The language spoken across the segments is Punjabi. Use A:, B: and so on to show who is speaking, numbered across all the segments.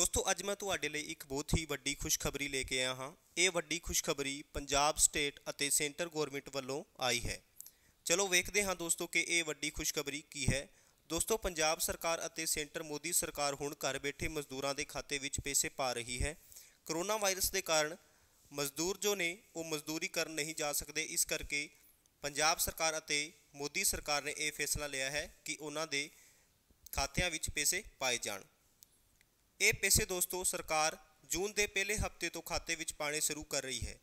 A: ਦੋਸਤੋ ਅੱਜ ਮੈਂ ਤੁਹਾਡੇ ਲਈ ਇੱਕ ਬਹੁਤ ਹੀ ਵੱਡੀ ਖੁਸ਼ਖਬਰੀ ਲੈ ਕੇ ਆਇਆ ਹਾਂ ਇਹ ਵੱਡੀ ਖੁਸ਼ਖਬਰੀ ਪੰਜਾਬ ਸਟੇਟ ਅਤੇ ਸੈਂਟਰ ਗਵਰਨਮੈਂਟ ਵੱਲੋਂ ਆਈ ਹੈ ਚਲੋ ਵੇਖਦੇ ਹਾਂ ਦੋਸਤੋ ਕਿ ਇਹ ਵੱਡੀ ਖੁਸ਼ਖਬਰੀ ਕੀ ਹੈ ਦੋਸਤੋ ਪੰਜਾਬ ਸਰਕਾਰ ਅਤੇ ਸੈਂਟਰ ਮੋਦੀ ਸਰਕਾਰ ਹੁਣ ਘਰ ਬੈਠੇ ਮਜ਼ਦੂਰਾਂ ਦੇ ਖਾਤੇ ਵਿੱਚ ਪੈਸੇ ਪਾ ਰਹੀ ਹੈ ਕਰੋਨਾ ਵਾਇਰਸ ਦੇ ਕਾਰਨ ਮਜ਼ਦੂਰ ਜੋ ਨੇ ਉਹ ਮਜ਼ਦੂਰੀ ਕਰਨ ਨਹੀਂ ਜਾ ਸਕਦੇ ਇਸ ਕਰਕੇ ਪੰਜਾਬ ਸਰਕਾਰ ਅਤੇ ਮੋਦੀ ਸਰਕਾਰ ਨੇ ਇਹ ਫੈਸਲਾ ਲਿਆ ਹੈ ਕਿ ਉਹਨਾਂ ਦੇ ਖਾਤਿਆਂ ਵਿੱਚ ਪੈਸੇ ਪਾਏ ਜਾਣ ਇਹ ਪੈਸੇ ਦੋਸਤੋ ਸਰਕਾਰ ਜੂਨ ਦੇ ਪਹਿਲੇ ਹਫਤੇ ਤੋਂ ਖਾਤੇ ਵਿੱਚ ਪਾਣੇ ਸ਼ੁਰੂ ਕਰ ਰਹੀ ਹੈ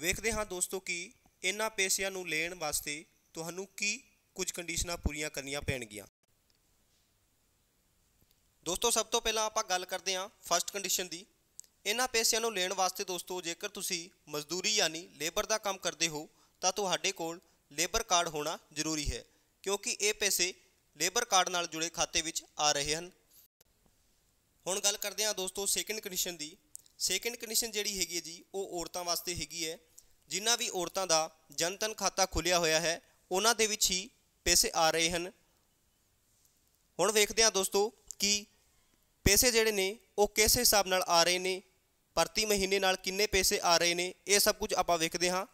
A: ਵੇਖਦੇ ਹਾਂ ਦੋਸਤੋ ਕਿ ਇਹਨਾਂ ਪੈਸਿਆਂ ਨੂੰ ਲੈਣ ਵਾਸਤੇ ਤੁਹਾਨੂੰ ਕੀ ਕੁਝ ਕੰਡੀਸ਼ਨਾਂ ਪੂਰੀਆਂ ਕਰਨੀਆਂ ਪੈਣਗੀਆਂ ਦੋਸਤੋ ਸਭ ਤੋਂ ਪਹਿਲਾਂ ਆਪਾਂ ਗੱਲ ਕਰਦੇ ਹਾਂ ਫਰਸਟ ਕੰਡੀਸ਼ਨ ਦੀ ਇਹਨਾਂ ਪੈਸਿਆਂ ਨੂੰ ਲੈਣ ਵਾਸਤੇ ਦੋਸਤੋ ਜੇਕਰ ਤੁਸੀਂ ਮਜ਼ਦੂਰੀ ਯਾਨੀ ਲੇਬਰ ਦਾ ਕੰਮ ਕਰਦੇ ਹੋ ਤਾਂ ਤੁਹਾਡੇ ਕੋਲ ਲੇਬਰ ਕਾਰਡ ਹੋਣਾ ਜ਼ਰੂਰੀ ਹੈ ਕਿਉਂਕਿ ਇਹ ਪੈਸੇ ਲੇਬਰ ਕਾਰਡ ਨਾਲ ਜੁੜੇ ਖਾਤੇ ਵਿੱਚ ਆ ਰਹੇ ਹਨ ਹੁਣ ਗੱਲ ਕਰਦੇ ਹਾਂ ਦੋਸਤੋ ਸੈਕੰਡ ਕੰਡੀਸ਼ਨ ਦੀ ਸੈਕੰਡ ਕੰਡੀਸ਼ਨ ਜਿਹੜੀ ਹੈਗੀ ਹੈ ਜੀ ਉਹ ਔਰਤਾਂ ਵਾਸਤੇ ਹੈਗੀ ਹੈ ਜਿਨ੍ਹਾਂ ਵੀ ਔਰਤਾਂ ਦਾ ਜਨਤਨ ਖਾਤਾ ਖੁੱਲਿਆ ਹੋਇਆ ਹੈ ਉਹਨਾਂ ਦੇ ਵਿੱਚ ਹੀ ਪੈਸੇ ਆ ਰਹੇ ਹਨ ਹੁਣ ਵੇਖਦੇ ਹਾਂ ਦੋਸਤੋ ਕਿ ਪੈਸੇ ਜਿਹੜੇ ਨੇ ਉਹ ਕਿਸ ਹਿਸਾਬ ਨਾਲ ਆ ਰਹੇ ਨੇ ਪ੍ਰਤੀ ਮਹੀਨੇ ਨਾਲ ਕਿੰਨੇ ਪੈਸੇ ਆ ਰਹੇ ਨੇ ਇਹ ਸਭ ਕੁਝ ਆਪਾਂ ਵੇਖਦੇ ਹਾਂ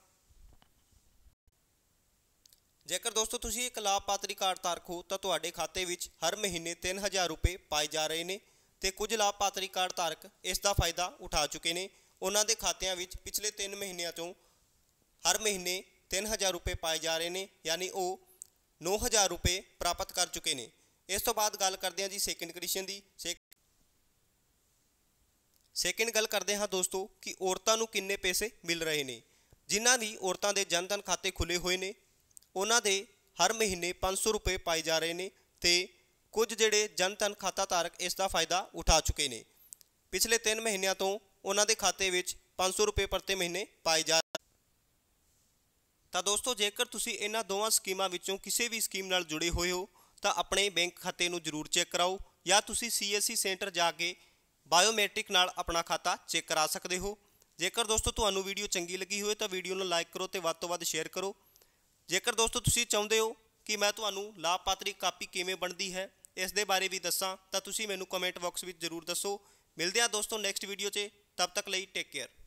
A: ਜੇਕਰ ਦੋਸਤੋ ਤੁਸੀਂ ਇੱਕ ਲਾਭਪਾਤਰੀ ਕਾਰਡ ਧਾਰਕ ਹੋ ਤਾਂ ਤੁਹਾਡੇ ਖਾਤੇ ਵਿੱਚ ਹਰ ਮਹੀਨੇ 3000 ਰੁਪਏ ਪਾਏ ਜਾ ਰਹੇ ਨੇ ਤੇ ਕੁਝ ਲਾਭਪਾਤਰੀ ਕਾਰਡ ਧਾਰਕ ਇਸ ਦਾ ਫਾਇਦਾ ਉਠਾ ਚੁੱਕੇ ਨੇ ਉਹਨਾਂ ਦੇ ਖਾਤਿਆਂ ਵਿੱਚ ਪਿਛਲੇ 3 ਮਹੀਨਿਆਂ ਤੋਂ ਹਰ ਮਹੀਨੇ 3000 ਰੁਪਏ ਪਾਏ ਜਾ ਰਹੇ ਨੇ ਯਾਨੀ ਉਹ 9000 ਰੁਪਏ ਪ੍ਰਾਪਤ ਕਰ ਚੁੱਕੇ ਨੇ ਇਸ ਤੋਂ ਬਾਅਦ ਗੱਲ ਕਰਦੇ ਹਾਂ ਜੀ ਸੈਕਿੰਡ ਕੰਡੀਸ਼ਨ ਦੀ ਸੈਕਿੰਡ ਗੱਲ ਕਰਦੇ ਹਾਂ ਦੋਸਤੋ ਕਿ ਔਰਤਾਂ ਨੂੰ ਕਿੰਨੇ ਪੈਸੇ ਮਿਲ ਰਹੇ ਨੇ ਜਿਨ੍ਹਾਂ ਦੀ ਔਰਤਾਂ ਦੇ ਜਨਧਨ ਖਾਤੇ ਖੁੱਲੇ ਹੋਏ ਨੇ ਉਹਨਾਂ ਦੇ ਹਰ ਮਹੀਨੇ 500 ਰੁਪਏ ਪਾਏ ਜਾ ਰਹੇ ਨੇ ਤੇ ਕੁਝ ਜਿਹੜੇ ਜਨ ਤਨ ਖਾਤਾ ਧਾਰਕ ਇਸ ਦਾ ਫਾਇਦਾ ਉਠਾ ਚੁੱਕੇ ਨੇ ਪਿਛਲੇ 3 ਮਹੀਨਿਆਂ ਤੋਂ ਉਹਨਾਂ ਦੇ ਖਾਤੇ ਵਿੱਚ 500 ਰੁਪਏ ਪ੍ਰਤੀ ਮਹੀਨੇ ਪਾਏ ਜਾ ਤਾਂ ਦੋਸਤੋ ਜੇਕਰ ਤੁਸੀਂ ਇਹਨਾਂ ਦੋਵਾਂ ਸਕੀਮਾਂ ਵਿੱਚੋਂ ਕਿਸੇ ਵੀ ਸਕੀਮ ਨਾਲ ਜੁੜੇ ਹੋਏ ਹੋ ਤਾਂ ਆਪਣੇ ਬੈਂਕ ਖਾਤੇ ਨੂੰ ਜ਼ਰੂਰ ਚੈੱਕ ਕਰਾਓ ਜਾਂ ਤੁਸੀਂ ਸੀਐਸਸੀ ਸੈਂਟਰ ਜਾ ਕੇ ਬਾਇਓਮੈਟ੍ਰਿਕ ਨਾਲ ਆਪਣਾ ਖਾਤਾ ਚੈੱਕ ਕਰਾ ਸਕਦੇ ਹੋ ਜੇਕਰ ਦੋਸਤੋ ਤੁਹਾਨੂੰ ਵੀਡੀਓ ਚੰਗੀ ਲੱਗੀ ਹੋਵੇ ਤਾਂ ਵੀਡੀਓ ਨੂੰ ਲਾਈਕ ਕਰੋ ਤੇ ਵੱਧ ਤੋਂ ਵੱਧ ਸ਼ੇਅਰ ਕਰੋ ਜੇਕਰ ਦੋਸਤੋ ਤੁਸੀਂ ਚਾਹੁੰਦੇ ਹੋ ਕਿ ਮੈਂ ਤੁਹਾਨੂੰ ਲਾਭਪਾਤਰੀ ਕਾਪੀ ਕਿਵੇਂ ਬਣਦੀ ਹੈ ਇਸ ਦੇ ਬਾਰੇ ਵੀ ਦੱਸਾਂ ਤਾਂ ਤੁਸੀਂ ਮੈਨੂੰ ਕਮੈਂਟ ਬਾਕਸ ਵਿੱਚ ਜ਼ਰੂਰ ਦੱਸੋ ਮਿਲਦੇ ਆ ਦੋਸਤੋ ਨੈਕਸਟ ਵੀਡੀਓ 'ਚ ਤਬ ਤੱਕ ਲਈ ਟੇਕ ਕੇਅਰ